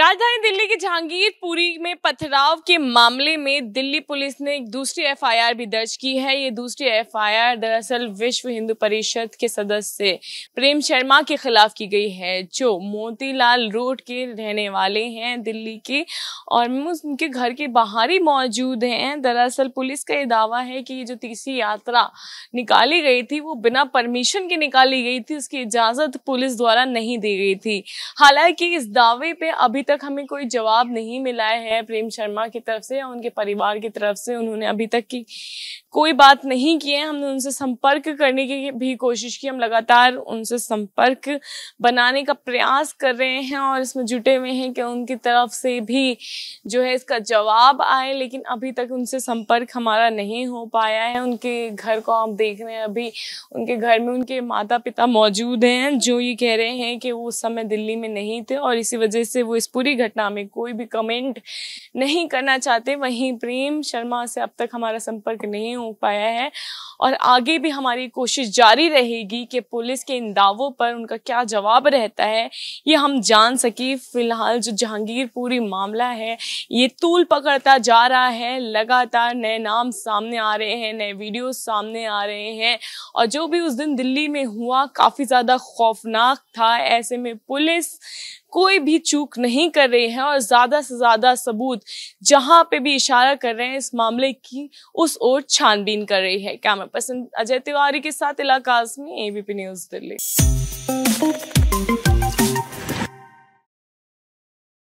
राजधानी दिल्ली के जहांगीरपुरी में पथराव के मामले में दिल्ली पुलिस ने एक दूसरी एफआईआर भी दर्ज की है ये दूसरी एफआईआर दरअसल विश्व हिंदू परिषद के सदस्य प्रेम शर्मा के खिलाफ की गई है जो मोतीलाल रोड के रहने वाले हैं दिल्ली के और उनके घर के बाहर ही मौजूद हैं दरअसल पुलिस का ये दावा है कि ये जो तीसरी यात्रा निकाली गई थी वो बिना परमिशन के निकाली गई थी उसकी इजाजत पुलिस द्वारा नहीं दी गई थी हालांकि इस दावे पे अभी तक हमें कोई जवाब नहीं मिला है प्रेम शर्मा की तरफ से या उनके परिवार की तरफ से उन्होंने अभी तक की कोई बात नहीं की है हमने उनसे संपर्क करने की भी कोशिश की हम लगातार उनसे संपर्क बनाने का प्रयास कर रहे हैं और इसमें जुटे हुए हैं कि उनकी तरफ से भी जो है इसका जवाब आए लेकिन अभी तक उनसे संपर्क हमारा नहीं हो पाया है उनके घर को आप देख रहे हैं अभी उनके घर में उनके माता पिता मौजूद हैं जो ये कह रहे हैं कि वो उस समय दिल्ली में नहीं थे और इसी वजह से वो इस पूरी घटना में कोई भी कमेंट नहीं करना चाहते वहीं प्रेम शर्मा से अब तक हमारा संपर्क नहीं हो पाया है और आगे भी हमारी कोशिश जारी रहेगी कि पुलिस के इन दावों पर उनका क्या जवाब रहता है ये हम जान सके फिलहाल जो जहांगीरपुरी मामला है ये तूल पकड़ता जा रहा है लगातार नए नाम सामने आ रहे हैं नए वीडियो सामने आ रहे हैं और जो भी उस दिन दिल्ली में हुआ काफ़ी ज़्यादा खौफनाक था ऐसे में पुलिस कोई भी चूक नहीं कर रहे हैं और ज़्यादा से ज़्यादा सबूत जहां पे भी इशारा कर रहे हैं इस मामले की उस ओर छानबीन कर रही है कैमरा पर्सन अजय तिवारी के साथ इलाका आजमी एबीपी न्यूज़ दिल्ली